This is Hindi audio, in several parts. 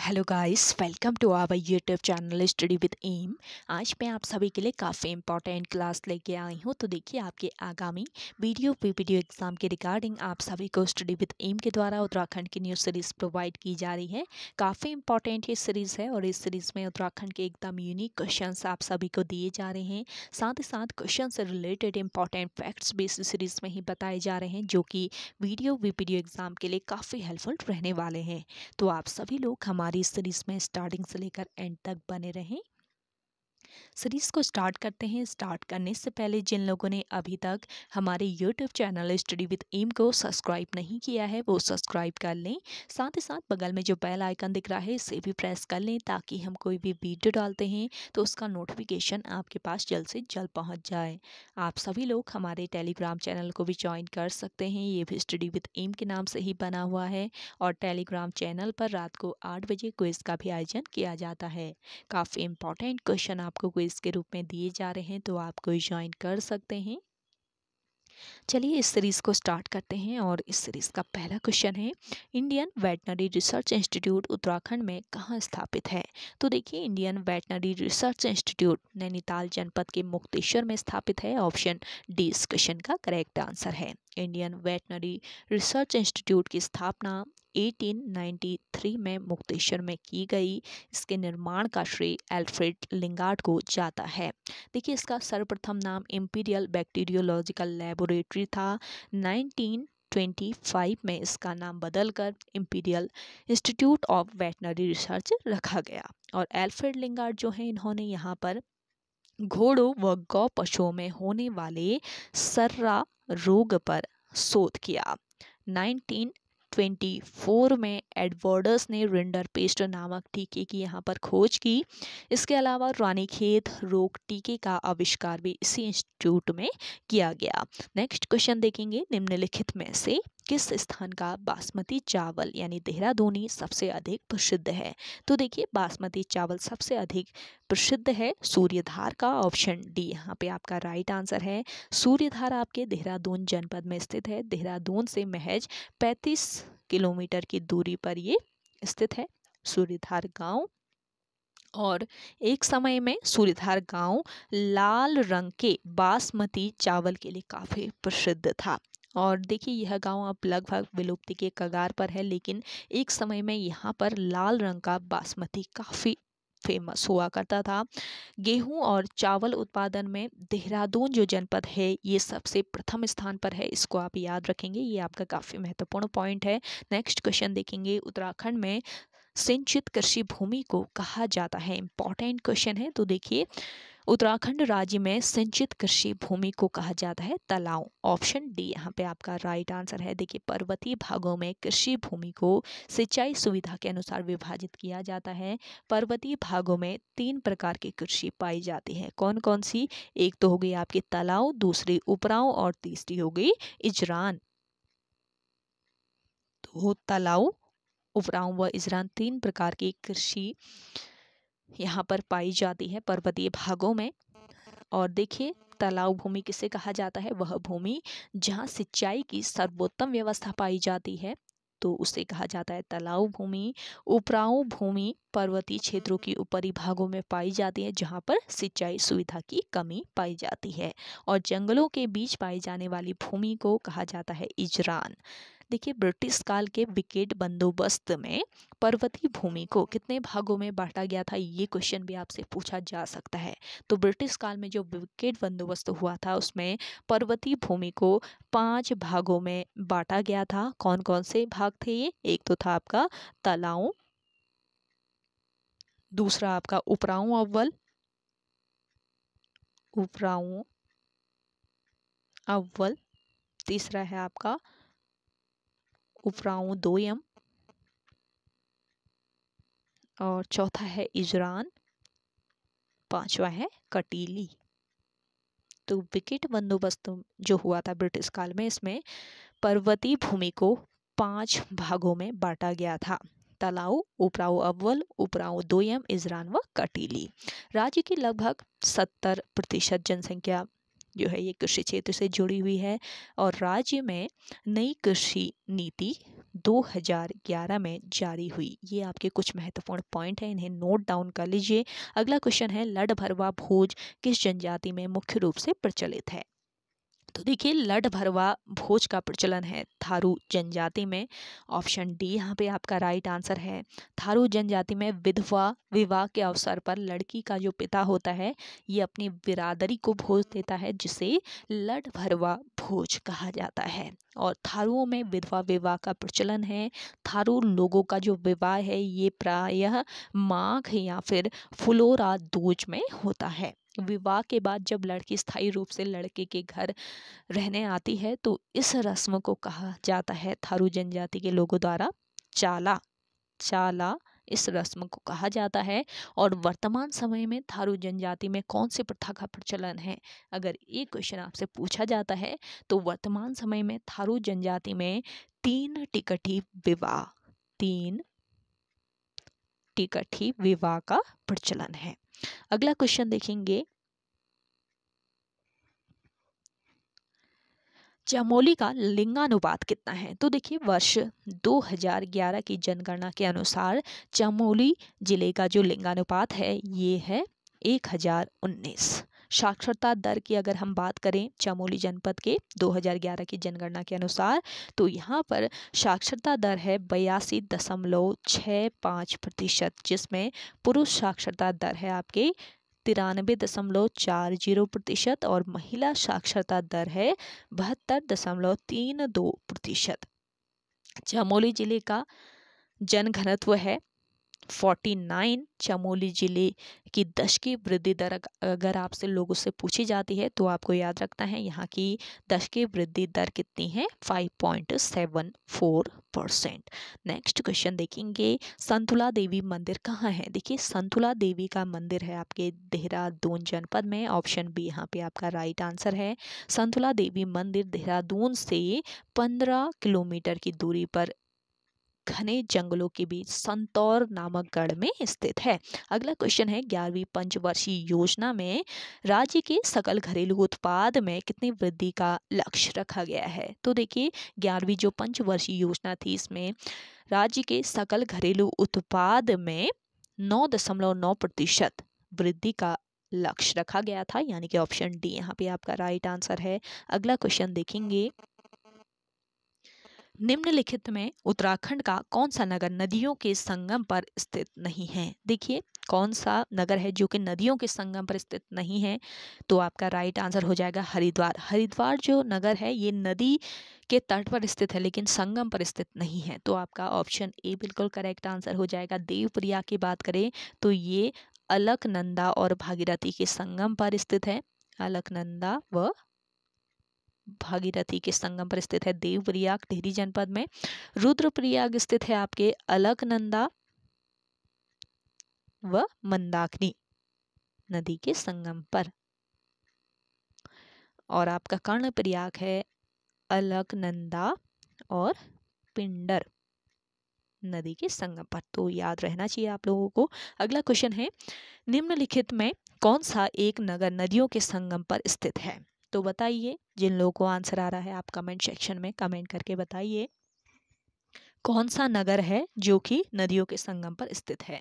hello guys welcome to our YouTube channel study with M आज मैं आप सभी के लिए काफ़ी इंपॉर्टेंट क्लास लेके आई हूँ तो देखिए आपके आगामी वीडियो पी वीडियो एग्ज़ाम के रिगार्डिंग आप सभी को स्टडी विद एम के द्वारा उत्तराखंड की न्यू सीरीज़ प्रोवाइड की जा रही है काफ़ी इंपॉर्टेंट ये सीरीज़ है और इस सीरीज़ में उत्तराखंड के एकदम यूनिक क्वेश्चन आप सभी को दिए जा रहे हैं साथ ही साथ क्वेश्चन से रिलेटेड इंपॉर्टेंट फैक्ट्स भी इस सीरीज़ में ही बताए जा रहे हैं जो कि वीडियो वी वीडियो एग्ज़ाम के लिए काफ़ी हेल्पफुल रहने वाले हैं तो आप सभी लोग हमारे हमारी सीरीज़ में स्टार्टिंग से लेकर एंड तक बने रहें सीरीज़ को स्टार्ट करते हैं स्टार्ट करने से पहले जिन लोगों ने अभी तक हमारे YouTube channel study with M को सब्सक्राइब नहीं किया है वो सब्सक्राइब कर लें साथ ही साथ बगल में जो बेल आइकन दिख रहा है इसे भी प्रेस कर लें ताकि हम कोई भी वीडियो डालते हैं तो उसका नोटिफिकेशन आपके पास जल्द से जल्द पहुँच जाए आप सभी लोग हमारे टेलीग्राम चैनल को भी ज्वाइन कर सकते हैं ये भी स्टडी विद एम के नाम से ही बना हुआ है और टेलीग्राम चैनल पर रात को आठ बजे क्विज़ का भी आयोजन किया जाता है काफ़ी इंपॉर्टेंट क्वेश्चन आपको आपको क्विज़ के रूप में दिए जा रहे हैं तो आप कोई ज्वाइन कर सकते हैं चलिए इस सीरीज़ को स्टार्ट करते हैं और इस सीरीज़ का पहला क्वेश्चन है Indian Veterinary Research Institute Uttarakhand में कहाँ स्थापित है तो देखिए Indian Veterinary Research Institute Nainital जनपद के मुक्तेश्वर में स्थापित है ऑप्शन डी इस क्वेश्चन का करेक्ट आंसर है इंडियन वेटनरी रिसर्च इंस्टीट्यूट की स्थापना 1893 में मुक्तेश्वर में की गई इसके निर्माण का श्रेय एल्फ्रेड लिंगार्ड को जाता है देखिए इसका सर्वप्रथम नाम इम्पीरियल बैक्टीरियोलॉजिकल लेबोरेटरी था 19 1925 में इसका नाम बदलकर Imperial Institute of Veterinary Research रखा गया और एल्फ्रेड लिंगार्ड जो हैं इन्होंने यहाँ पर घोड़ों व गौ पशुओं में होने वाले सर्रा रोग पर शोध किया 1924 में एडवर्डस ने रिंडर पेस्ट नामक टीके की यहाँ पर खोज की इसके अलावा रानीखेत रोग टीके का आविष्कार भी इसी इंस्टीट्यूट में किया गया नेक्स्ट क्वेश्चन देखेंगे निम्नलिखित में से किस स्थान का बासमती चावल यानी देहरादूनी सबसे अधिक प्रसिद्ध है तो देखिए बासमती चावल सबसे अधिक प्रसिद्ध है सूर्यधार का ऑप्शन डी यहाँ पे आपका राइट आंसर है सूर्यधार आपके देहरादून जनपद में स्थित है देहरादून से महज 35 किलोमीटर की दूरी पर ये स्थित है सूर्यधार गांव और एक समय में सूर्यधार गांव लाल रंग के बासमती चावल के लिए काफ़ी प्रसिद्ध था और देखिए यह गांव अब लगभग विलुप्ति के कगार पर है लेकिन एक समय में यहाँ पर लाल रंग का बासमती काफ़ी फेमस हुआ करता था गेहूं और चावल उत्पादन में देहरादून जो जनपद है ये सबसे प्रथम स्थान पर है इसको आप याद रखेंगे ये आपका काफ़ी महत्वपूर्ण पॉइंट है नेक्स्ट क्वेश्चन देखेंगे उत्तराखंड में सिंचित कृषि भूमि को कहा जाता है इंपॉर्टेंट क्वेश्चन है तो देखिए उत्तराखंड राज्य में सिंचित कृषि भूमि को कहा जाता है तलाव ऑप्शन डी यहाँ पे आपका राइट आंसर है देखिए पर्वतीय भागों में कृषि भूमि को सिंचाई सुविधा के अनुसार विभाजित किया जाता है पर्वतीय भागों में तीन प्रकार की कृषि पाई जाती है कौन कौन सी एक तो हो गई आपकी तलाव दूसरी उपराव और तीसरी हो गई इजरान तो तलाव उपराव व इजरान तीन प्रकार की कृषि यहाँ पर पाई जाती है पर्वतीय भागों में और देखिए तालाब भूमि किसे कहा जाता है वह भूमि जहाँ सिंचाई की सर्वोत्तम व्यवस्था पाई जाती है तो उसे कहा जाता है तालाब भूमि उपराऊ भूमि पर्वतीय क्षेत्रों की ऊपरी भागों में पाई जाती है जहाँ पर सिंचाई सुविधा की कमी पाई जाती है और जंगलों के बीच पाई जाने वाली भूमि को कहा जाता है इजरान देखिए ब्रिटिश काल के विकेट बंदोबस्त में पर्वतीय भूमि को कितने भागों में बांटा गया था ये क्वेश्चन भी आपसे पूछा जा सकता है तो ब्रिटिश काल में जो विकेट बंदोबस्त हुआ था उसमें पर्वतीय भूमि को पांच भागों में बांटा गया था कौन कौन से भाग थे ये एक तो था आपका तलाओं दूसरा आपका उपराऊ अव्वल उपराऊ अव्वल तीसरा है आपका उफराऊ दो यम और चौथा है इजरान पांचवा है कटीली तो विकेट बंदोबस्त जो हुआ था ब्रिटिश काल में इसमें पर्वतीय भूमि को पांच भागों में बांटा गया था तलाऊ उपराऊ अव्वल उपराऊ दोयम इजरान व कटीली राज्य की लगभग सत्तर प्रतिशत जनसंख्या जो है ये कृषि क्षेत्र से जुड़ी हुई है और राज्य में नई कृषि नीति 2011 में जारी हुई ये आपके कुछ महत्वपूर्ण पॉइंट हैं इन्हें नोट डाउन कर लीजिए अगला क्वेश्चन है लड़ भरवा भोज किस जनजाति में मुख्य रूप से प्रचलित है तो देखिए लड भरवा भोज का प्रचलन है थारू जनजाति में ऑप्शन डी यहाँ पे आपका राइट आंसर है थारू जनजाति में विधवा विवाह के अवसर पर लड़की का जो पिता होता है ये अपनी बिरादरी को भोज देता है जिसे लड भरवा भोज कहा जाता है और थारुओं में विधवा विवाह का प्रचलन है थारू लोगों का जो विवाह है ये प्रायः माघ या फिर फुलोरा दूज में होता है विवाह के बाद जब लड़की स्थायी रूप से लड़के के घर रहने आती है तो इस रस्म को कहा जाता है थारू जनजाति के लोगों द्वारा चाला चाला इस रस्म को कहा जाता है और वर्तमान समय में थारू जनजाति में कौन सी प्रथा का प्रचलन है अगर ये क्वेश्चन आपसे पूछा जाता है तो वर्तमान समय में थारू जनजाति में तीन टिकटी विवाह तीन ही विवाह का प्रचलन है अगला क्वेश्चन देखेंगे चमोली का लिंगानुपात कितना है तो देखिए वर्ष 2011 की जनगणना के अनुसार चमोली जिले का जो लिंगानुपात है ये है 1019 साक्षरता दर की अगर हम बात करें चमोली जनपद के 2011 की जनगणना के अनुसार तो यहाँ पर साक्षरता दर है बयासी दशमलव छः पाँच प्रतिशत जिसमें पुरुष साक्षरता दर है आपके तिरानबे दशमलव चार जीरो प्रतिशत और महिला साक्षरता दर है बहत्तर दशमलव तीन दो प्रतिशत चमोली जिले का जन घनत्व है 49 चमोली ज़िले की दश की वृद्धि दर अगर आपसे लोगों से पूछी जाती है तो आपको याद रखना है यहाँ की दश की वृद्धि दर कितनी है five point seven four percent next question देखेंगे संतुला देवी मंदिर कहाँ है देखिए संतुला देवी का मंदिर है आपके देहरादून जनपद में ऑप्शन बी यहाँ पे आपका राइट आंसर है संतुला देवी मंदिर देहरादून से पंद्रह किलोमीटर की दूरी पर घने जंगलों के बीच संतौर नामक गढ़ में स्थित है अगला क्वेश्चन है ग्यारहवीं पंचवर्षीय योजना में राज्य के सकल घरेलू उत्पाद में कितनी वृद्धि का लक्ष्य रखा गया है तो देखिए ग्यारहवीं जो पंचवर्षीय योजना थी इसमें राज्य के सकल घरेलू उत्पाद में नौ दशमलव नौ प्रतिशत वृद्धि का लक्ष्य रखा गया था यानी कि ऑप्शन डी यहाँ पे आपका राइट आंसर है अगला क्वेश्चन देखेंगे निम्नलिखित में उत्तराखंड का कौन सा नगर नदियों के संगम पर स्थित नहीं है देखिए कौन सा नगर है जो कि नदियों के संगम पर स्थित नहीं है तो आपका राइट आंसर हो जाएगा हरिद्वार हरिद्वार जो नगर है ये नदी के तट पर स्थित है लेकिन संगम पर स्थित नहीं है तो आपका ऑप्शन ए बिल्कुल करेक्ट आंसर हो जाएगा देवप्रिया की बात करें तो ये अलकनंदा और भागीरथी के संगम पर स्थित है अलकनंदा व भागीरथी के संगम पर स्थित है देवप्रयाग टिहरी जनपद में रुद्रप्रयाग स्थित है आपके अलकनंदा व मंदाकिनी नदी के संगम पर और आपका कर्ण प्रयाग है अलकनंदा और पिंडर नदी के संगम पर तो याद रहना चाहिए आप लोगों को अगला क्वेश्चन है निम्नलिखित में कौन सा एक नगर नदियों के संगम पर स्थित है तो बताइए जिन लोगों को आंसर आ रहा है आप कमेंट सेक्शन में कमेंट करके बताइए कौन सा नगर है जो कि नदियों के संगम पर स्थित है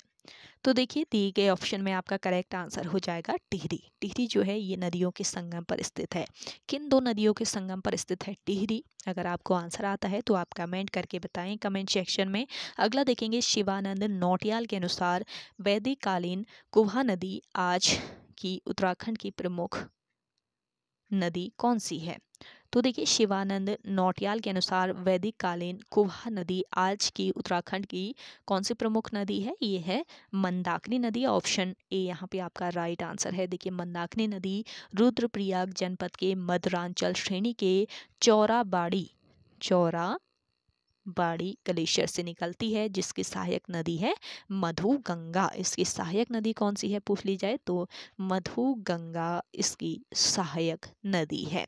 तो देखिए दिए गए ऑप्शन में आपका करेक्ट आंसर हो जाएगा टिहरी टिहरी जो है ये नदियों के संगम पर स्थित है किन दो नदियों के संगम पर स्थित है टिहरी अगर आपको आंसर आता है तो आप कमेंट करके बताएं कमेंट सेक्शन में अगला देखेंगे शिवानंद नोटियाल के अनुसार वैदिक कालीन कुहा नदी आज की उत्तराखंड की प्रमुख नदी कौन सी है तो देखिए शिवानंद नौटियाल के अनुसार वैदिक कालीन कुहा नदी आज की उत्तराखंड की कौन सी प्रमुख नदी है ये है मंदाकिनी नदी ऑप्शन ए यहाँ पे आपका राइट आंसर है देखिए मंदाकिनी नदी रुद्रप्रयाग जनपद के मध्यांचल श्रेणी के चौराबाड़ी चौरा बाड़ी ग्लेशियर से निकलती है जिसकी सहायक नदी है मधु गंगा इसकी सहायक नदी कौन सी है पूछ ली जाए तो मधु गंगा इसकी सहायक नदी है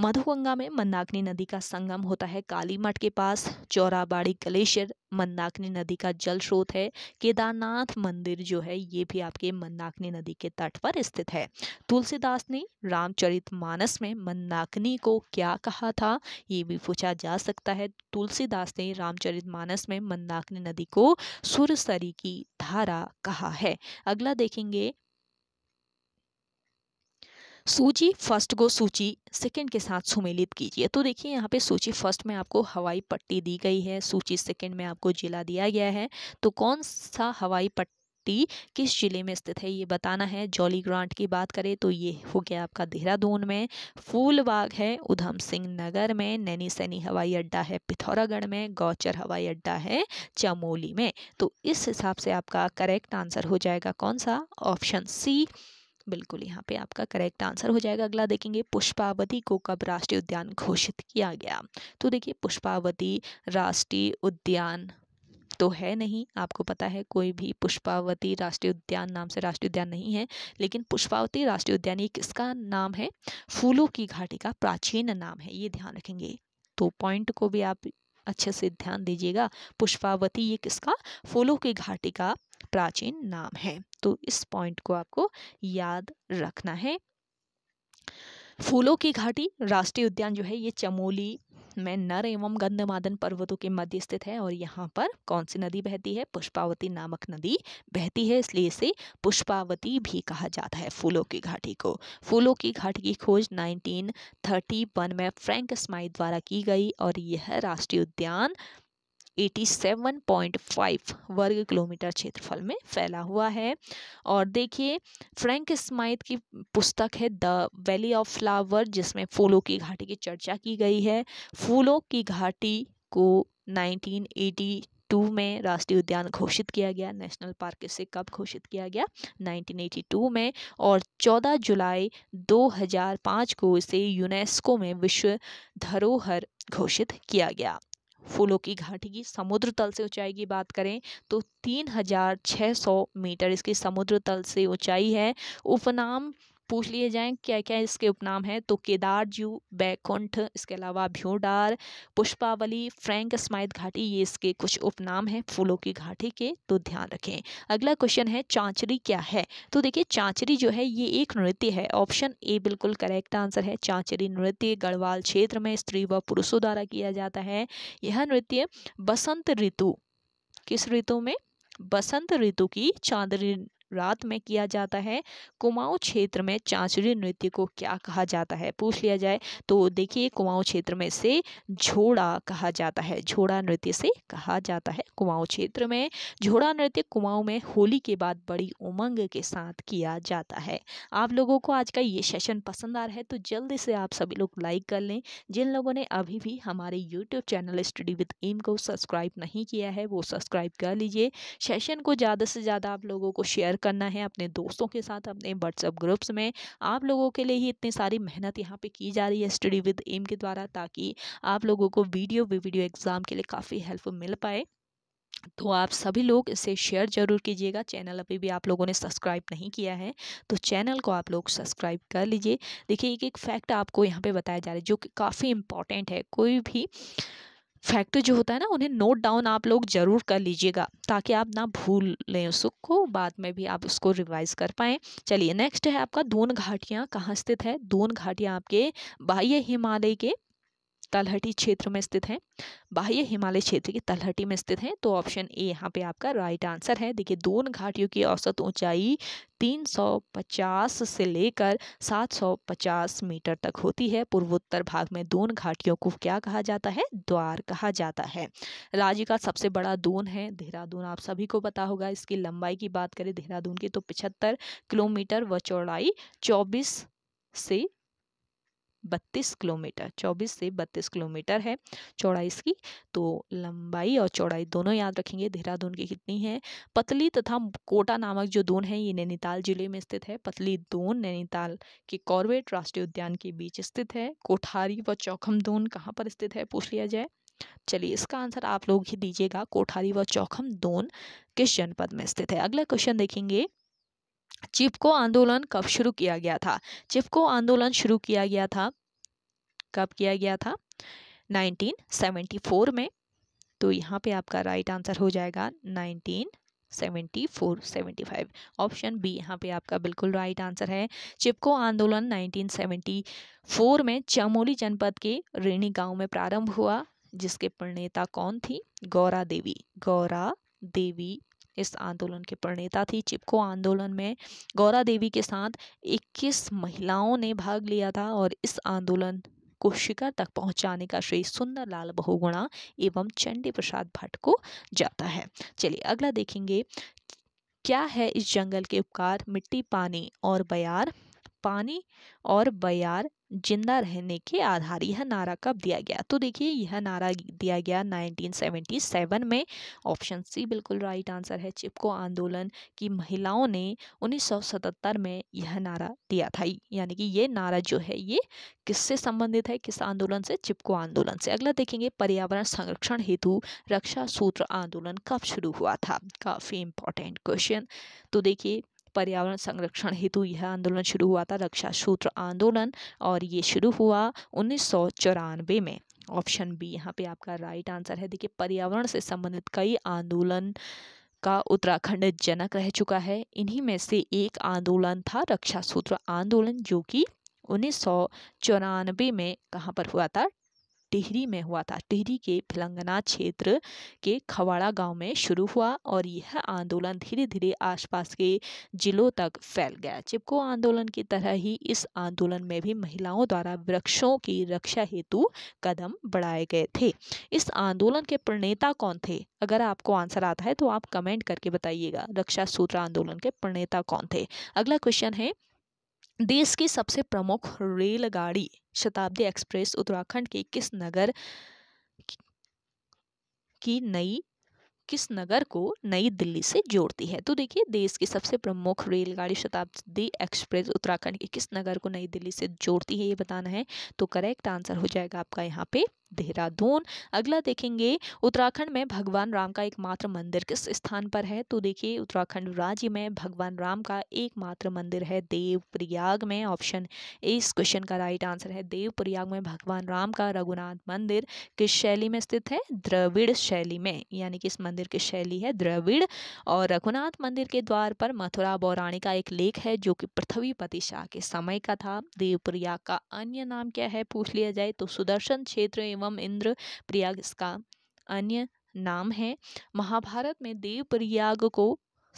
मधुगंगा में मंदाकिनी नदी का संगम होता है काली मठ के पास चौराबाड़ी ग्लेशियर मंदाकिनी नदी का जल स्रोत है केदारनाथ मंदिर जो है ये भी आपके मंदाकिनी नदी के तट पर स्थित है तुलसीदास ने रामचरित मानस में मंदाकिनी को क्या कहा था ये भी पूछा जा सकता है तुलसीदास ने रामचरित मानस में मंदाकिनी नदी को सुरसरी की धारा कहा है अगला देखेंगे सूची फर्स्ट को सूची सेकंड के साथ सुमेलित कीजिए तो देखिए यहाँ पे सूची फर्स्ट में आपको हवाई पट्टी दी गई है सूची सेकंड में आपको जिला दिया गया है तो कौन सा हवाई पट्टी किस जिले में स्थित है ये बताना है जॉली ग्रांट की बात करें तो ये हो गया आपका देहरादून में फूलबाग है उधम सिंह नगर में नैनी हवाई अड्डा है पिथौरागढ़ में गौचर हवाई अड्डा है चमोली में तो इस हिसाब से आपका करेक्ट आंसर हो जाएगा कौन सा ऑप्शन सी बिल्कुल यहाँ पे आपका करेक्ट आंसर हो जाएगा अगला देखेंगे पुष्पावती को कब राष्ट्रीय उद्यान घोषित किया गया तो देखिए पुष्पावती राष्ट्रीय उद्यान तो है नहीं आपको पता है कोई भी पुष्पावती राष्ट्रीय उद्यान नाम से राष्ट्रीय उद्यान नहीं है लेकिन पुष्पावती राष्ट्रीय उद्यान ये किसका नाम है फूलों की घाटी का प्राचीन नाम है ये ध्यान रखेंगे तो पॉइंट को भी आप अच्छे से ध्यान दीजिएगा पुष्पावती ये किसका फूलों की घाटी का प्राचीन नाम है तो इस पॉइंट को आपको याद रखना है फूलों की घाटी राष्ट्रीय उद्यान जो है ये चमोली में नर एवं गंधमादन पर्वतों के मध्य स्थित है और यहाँ पर कौन सी नदी बहती है पुष्पावती नामक नदी बहती है इसलिए इसे पुष्पावती भी कहा जाता है फूलों की घाटी को फूलों की घाटी की खोज 1931 में फ्रैंक स्माई द्वारा की गई और यह राष्ट्रीय उद्यान 87.5 वर्ग किलोमीटर क्षेत्रफल में फैला हुआ है और देखिए फ्रैंक स्माइथ की पुस्तक है द वैली ऑफ फ्लावर जिसमें फूलों की घाटी की चर्चा की गई है फूलों की घाटी को 1980 टू में राष्ट्रीय उद्यान घोषित किया गया नेशनल पार्क से कब घोषित किया गया 1982 में और 14 जुलाई 2005 को इसे यूनेस्को में विश्व धरोहर घोषित किया गया फूलों की घाटी की समुद्र तल से ऊंचाई की बात करें तो तीन हज़ार छः सौ मीटर इसकी समुद्र तल से ऊंचाई है उपनाम पूछ लिए जाएं क्या क्या इसके उपनाम हैं तो केदार जू बैकुंठ इसके अलावा भ्योडार पुष्पावली फ्रैंक स्माइथ घाटी ये इसके कुछ उपनाम हैं फूलों की घाटी के तो ध्यान रखें अगला क्वेश्चन है चाँचरी क्या है तो देखिए चाँचरी जो है ये एक नृत्य है ऑप्शन ए बिल्कुल करेक्ट आंसर है चाँचरी नृत्य गढ़वाल क्षेत्र में स्त्री व पुरुषों द्वारा किया जाता है यह नृत्य बसंत ऋतु किस ऋतु में बसंत ऋतु की चांदनी रात में किया जाता है कुमाऊं क्षेत्र में चांचरी नृत्य को क्या कहा जाता है पूछ लिया जाए तो देखिए कुमाऊं क्षेत्र में से झोड़ा कहा जाता है झोड़ा नृत्य से कहा जाता है कुमाऊं क्षेत्र में झोड़ा नृत्य कुमाऊं में होली के बाद बड़ी उमंग के साथ किया जाता है आप लोगों को आज का ये सेशन पसंद आ रहा है तो जल्दी से आप सभी लोग लाइक कर लें जिन लोगों ने अभी भी हमारे YouTube channel study with M को सब्सक्राइब नहीं किया है वो सब्सक्राइब कर लीजिए सेशन को ज़्यादा से ज़्यादा आप लोगों को शेयर करना है अपने दोस्तों के साथ अपने व्हाट्सअप ग्रुप्स में आप लोगों के लिए ही इतनी सारी मेहनत यहाँ पे की जा रही है स्टडी विद एम के द्वारा ताकि आप लोगों को वीडियो वीडियो एग्ज़ाम के लिए काफ़ी हेल्प मिल पाए तो आप सभी लोग इसे शेयर जरूर कीजिएगा चैनल अभी भी आप लोगों ने सब्सक्राइब नहीं किया है तो चैनल को आप लोग सब्सक्राइब कर लीजिए देखिए एक एक फैक्ट आपको यहाँ पे बताया जा रहा है जो कि काफ़ी इम्पॉर्टेंट है कोई भी फैक्ट जो होता है ना उन्हें नोट डाउन आप लोग ज़रूर कर लीजिएगा ताकि आप ना भूल लें उसको बाद में भी आप उसको रिवाइज कर पाएँ चलिए नेक्स्ट है आपका दोन घाटियाँ कहाँ स्थित है दोन घाटियाँ आपके बाह्य हिमालय के तलहटी क्षेत्र में स्थित है बाह्य हिमालय क्षेत्र की तलहटी में स्थित है तो ऑप्शन ए यहाँ पे आपका राइट आंसर है देखिए दोन घाटियों की औसत ऊंचाई 350 से लेकर 750 मीटर तक होती है पूर्वोत्तर भाग में दोन घाटियों को क्या कहा जाता है द्वार कहा जाता है राज्य का सबसे बड़ा दून है देहरादून आप सभी को पता होगा इसकी लंबाई की बात करें देहरादून की तो पिछहत्तर किलोमीटर व चौड़ाई चौबीस से बत्तीस किलोमीटर चौबीस से बत्तीस किलोमीटर है चौड़ाई इसकी तो लंबाई और चौड़ाई दोनों याद रखेंगे देहरादून की कितनी है पतली तथा कोटा नामक जो दून है ये नैनीताल जिले में स्थित है पतली दून नैनीताल के कॉर्बेट राष्ट्रीय उद्यान के बीच स्थित है कोठारी व चौखम दून कहाँ पर स्थित है पूछ लिया जाए चलिए इसका आंसर आप लोग ही दीजिएगा कोठारी व चौखम दोन किस जनपद में स्थित है अगला क्वेश्चन देखेंगे चिपको आंदोलन कब शुरू किया गया था चिपको आंदोलन शुरू किया गया था कब किया गया था 1974 में तो यहाँ पे आपका राइट आंसर हो जाएगा 1974 75 ऑप्शन बी यहाँ पे आपका बिल्कुल राइट आंसर है चिपको आंदोलन 1974 में चमोली जनपद के रेणी गांव में प्रारंभ हुआ जिसके प्रणेता कौन थी गौरा देवी गौरा देवी इस आंदोलन के प्रणेता थी चिपको आंदोलन में गौरा देवी के साथ 21 महिलाओं ने भाग लिया था और इस आंदोलन को शिखर तक पहुंचाने का श्रेय लाल बहुगुणा एवं चंडी प्रसाद भट्ट को जाता है चलिए अगला देखेंगे क्या है इस जंगल के उपकार मिट्टी पानी और बयार पानी और बयार जिंदा रहने के आधार यह नारा कब दिया गया तो देखिए यह नारा दिया गया 1977 में ऑप्शन सी बिल्कुल राइट आंसर है चिपको आंदोलन की महिलाओं ने 1977 में यह नारा दिया था यानी कि यह नारा जो है ये किससे संबंधित है किस आंदोलन से चिपको आंदोलन से अगला देखेंगे पर्यावरण संरक्षण हेतु रक्षा सूत्र आंदोलन कब शुरू हुआ था काफ़ी इंपॉर्टेंट क्वेश्चन तो देखिए पर्यावरण संरक्षण हेतु यह आंदोलन शुरू हुआ था रक्षा सूत्र आंदोलन और ये शुरू हुआ उन्नीस में ऑप्शन बी यहाँ पे आपका राइट आंसर है देखिए पर्यावरण से संबंधित कई आंदोलन का उत्तराखंड जनक रह चुका है इन्हीं में से एक आंदोलन था रक्षा सूत्र आंदोलन जो कि उन्नीस में कहाँ पर हुआ था टिहरी में हुआ था टिहरी के फिलंगना क्षेत्र के खवाड़ा गांव में शुरू हुआ और यह आंदोलन धीरे धीरे आसपास के जिलों तक फैल गया चिपको आंदोलन की तरह ही इस आंदोलन में भी महिलाओं द्वारा वृक्षों की रक्षा हेतु कदम बढ़ाए गए थे इस आंदोलन के प्रणेता कौन थे अगर आपको आंसर आता है तो आप कमेंट करके बताइएगा रक्षा सूत्र आंदोलन के प्रणेता कौन थे अगला क्वेश्चन है देश की सबसे प्रमुख रेलगाड़ी शताब्दी एक्सप्रेस उत्तराखंड के किस नगर की नई किस नगर को नई दिल्ली से जोड़ती है तो देखिए देश की सबसे प्रमुख रेलगाड़ी शताब्दी एक्सप्रेस उत्तराखंड के किस नगर को नई दिल्ली से जोड़ती है ये बताना है तो करेक्ट आंसर हो जाएगा आपका यहाँ पे देहरादून अगला देखेंगे उत्तराखंड में भगवान राम का एकमात्र मंदिर किस स्थान पर है तो देखिए उत्तराखंड राज्य में भगवान राम का एकमात्र मंदिर है देवप्रयाग में ऑप्शन ए इस क्वेश्चन का राइट आंसर है देवप्रयाग में भगवान राम का रघुनाथ मंदिर किस शैली में स्थित है द्रविड़ शैली में यानी कि इस मंदिर की शैली है द्रविड़ और रघुनाथ मंदिर के द्वार पर मथुरा बौराणी का एक लेख है जो कि पृथ्वीपति शाह के समय का था देवप्रयाग का अन्य नाम क्या है पूछ लिया जाए तो सुदर्शन क्षेत्र एवं एवं इंद्र प्रयाग इसका अन्य नाम है महाभारत में देव प्रयाग को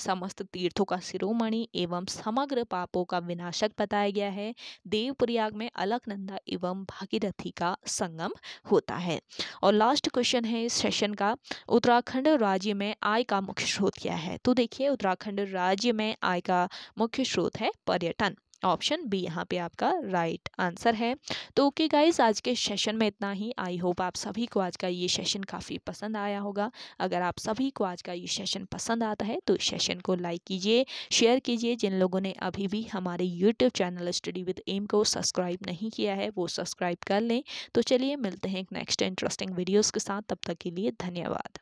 समस्त तीर्थों का शिरोमणि एवं समग्र पापों का विनाशक बताया गया है देव प्रयाग में अलकनंदा एवं भागीरथी का संगम होता है और लास्ट क्वेश्चन है इस सेशन का उत्तराखंड राज्य में आय का मुख्य स्रोत क्या है तो देखिए उत्तराखंड राज्य में आय का मुख्य स्रोत है पर्यटन ऑप्शन बी यहाँ पे आपका राइट right आंसर है तो ओके okay गाइज आज के सेशन में इतना ही आई होप आप सभी को आज का ये सेशन काफ़ी पसंद आया होगा अगर आप सभी को आज का ये सेशन पसंद आता है तो सेशन को लाइक कीजिए शेयर कीजिए जिन लोगों ने अभी भी हमारे YouTube channel study with M को सब्सक्राइब नहीं किया है वो सब्सक्राइब कर लें तो चलिए मिलते हैं नेक्स्ट इंटरेस्टिंग वीडियोज़ के साथ तब तक के लिए धन्यवाद